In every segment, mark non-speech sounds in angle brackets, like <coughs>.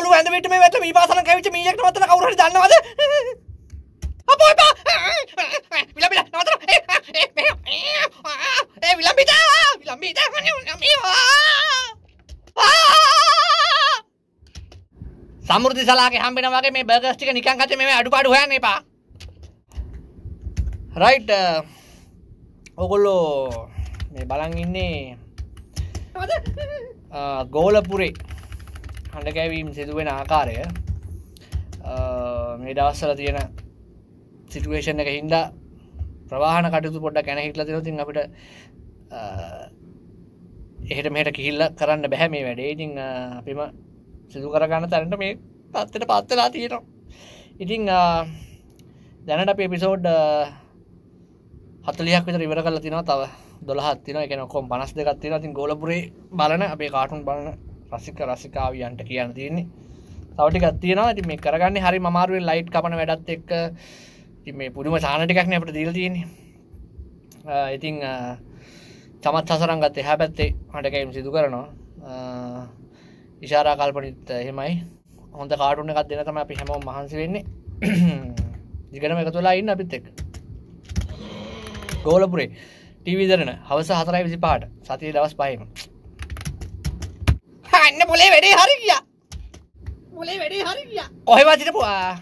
ඔළුව ඇඳ පිට මේ වැට මීපාසලන් කැවිච්ච මීයකට මතන කවුරු හරි දන්නවද? අපෝ එපා. විලම්බිලා නවතන. ඒ විලම්බිලා විලම්බිලා සමෘද්ධි සලාගේ හම්බෙන වගේ මේ බර්ගර්ස් ටික නිකන් අතේ මේ අඩුපාඩු හොයන්න එපා. රයිට් uh, ඔගොල්ලෝ මේ බලන් ඉන්නේ uh, ගෝලපුරේ හඬකැවීම් සිදුවෙන ආකාරය මේ දවස්සල තියෙන සිටුවේෂන් එක හින්දා ප්‍රවාහන කටයුතු පොඩ්ඩ කැන හිටල තින තින් අපිට එහෙට මෙට කිහිල්ල කරන්න බැහැ මේ වැඩේ ඉතිං අපිම සිදු කරගන්න තරට මේ පත්තට පත්වෙලා තියෙනවා ඉතිං දැනට අප එපිසෝඩ් හතලියක් විට ඉවර කල තිනවා තව දොලහත්තින එකන කොම් පනස් දෙකත්තින තින් ගොලපුරේ බලන අපේ කාටුන් බලන රසික රසිකාවියන්ට කියන්න තියන්නේ තවටිකක් තියෙනවා ඇති මේ කරගන්න හරි මමාරුවෙන් ලයිට් කපන වැඩත් එක්ක මේ පුඩුම සානටිකක්න අපට දීල් තියෙන්නේ ඉතිං චමත් සසරංගත් එහැ පැත්තේ හටකයිම් සිදු කරනවා ඉශාරා කල්පනිත් එහෙමයි හොඳ කාටුන එකක් දෙන තම අපි හැමෝ මහන්සි වෙන්නේ දිගටම එක තුලා ඉන්න අපිත් එක් ගෝලපුරේ ටීවිදරන හවස හතරයි විසි පාට සතිය දවස් පයීම අන්න පොලේ වැඩේ හරි කිය පොලේ වැඩේ හරි කිය කොහෙවා සිටපුවා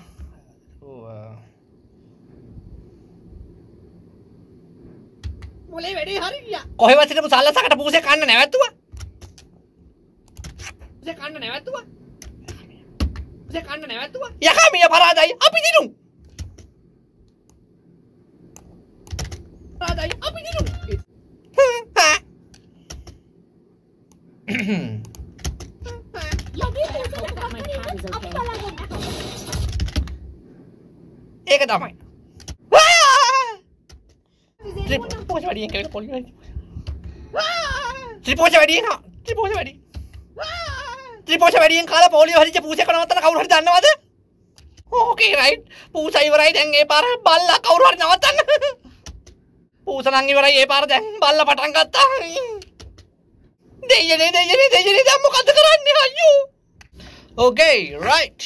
පොලේ වැඩේ හරි කිය කොහෙවා සිටපු සල්ලසකට පූසේ කන්න නැවැත්තුවා පූසේ කන්න නැවැත්තුවා පූසේ කන්න නැවැත්තුවා යකා මිය පරාදයි අපි දිනු පරාදයි අපි දිනු <coughs> ඒක තමයි ත්‍රිපෝෂ වැඩියෙන් කෙනෙක් පොල් ත්‍රිපෝෂ වැඩියෙන් ත්‍රිපෝෂ වැඩි ත්‍රිපෝෂ වැඩියෙන් කාලා පොලිය හරිච්ච පූසෙක් නවත්තලා කවුරු හරි දන්නවද ඕකේ රයිට් පූසා ඉවරයි දැන් ඒ පාර බල්ලා කවුරු හරි නවත්තන්න පූස නම් ඉවරයි ඒ පාර දැන් බල්ලා පටන් ගත්තා දෙයනේ දෙයනේ දෙයනේ දැන් මොකද කරන්නේ අයියෝ Okay, right.